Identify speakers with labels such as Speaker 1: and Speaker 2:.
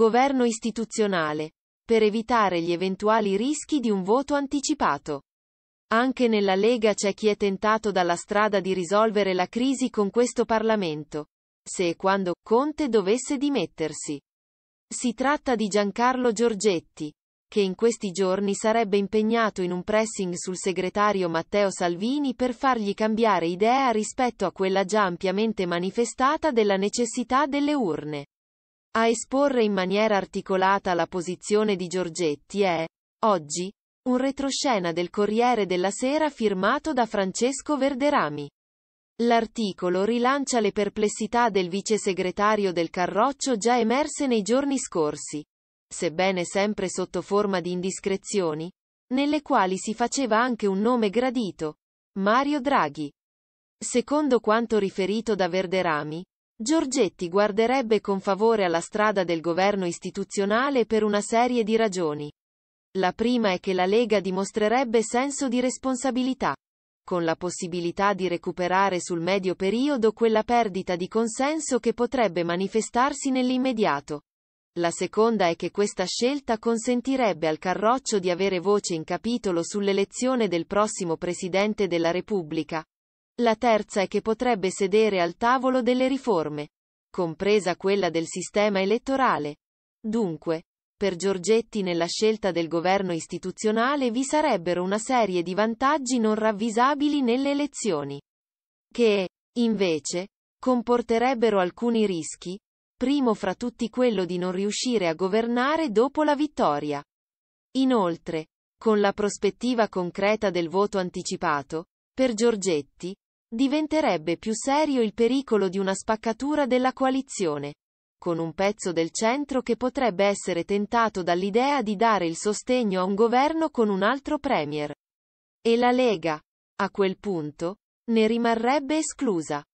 Speaker 1: governo istituzionale, per evitare gli eventuali rischi di un voto anticipato. Anche nella Lega c'è chi è tentato dalla strada di risolvere la crisi con questo Parlamento. Se e quando Conte dovesse dimettersi. Si tratta di Giancarlo Giorgetti, che in questi giorni sarebbe impegnato in un pressing sul segretario Matteo Salvini per fargli cambiare idea rispetto a quella già ampiamente manifestata della necessità delle urne. A esporre in maniera articolata la posizione di Giorgetti è, oggi, un retroscena del Corriere della Sera firmato da Francesco Verderami. L'articolo rilancia le perplessità del vice segretario del Carroccio già emerse nei giorni scorsi, sebbene sempre sotto forma di indiscrezioni, nelle quali si faceva anche un nome gradito, Mario Draghi. Secondo quanto riferito da Verderami, Giorgetti guarderebbe con favore alla strada del governo istituzionale per una serie di ragioni. La prima è che la Lega dimostrerebbe senso di responsabilità, con la possibilità di recuperare sul medio periodo quella perdita di consenso che potrebbe manifestarsi nell'immediato. La seconda è che questa scelta consentirebbe al Carroccio di avere voce in capitolo sull'elezione del prossimo Presidente della Repubblica, la terza è che potrebbe sedere al tavolo delle riforme, compresa quella del sistema elettorale. Dunque, per Giorgetti nella scelta del governo istituzionale vi sarebbero una serie di vantaggi non ravvisabili nelle elezioni, che, invece, comporterebbero alcuni rischi, primo fra tutti quello di non riuscire a governare dopo la vittoria. Inoltre, con la prospettiva concreta del voto anticipato, per Giorgetti, diventerebbe più serio il pericolo di una spaccatura della coalizione, con un pezzo del centro che potrebbe essere tentato dall'idea di dare il sostegno a un governo con un altro premier. E la Lega, a quel punto, ne rimarrebbe esclusa.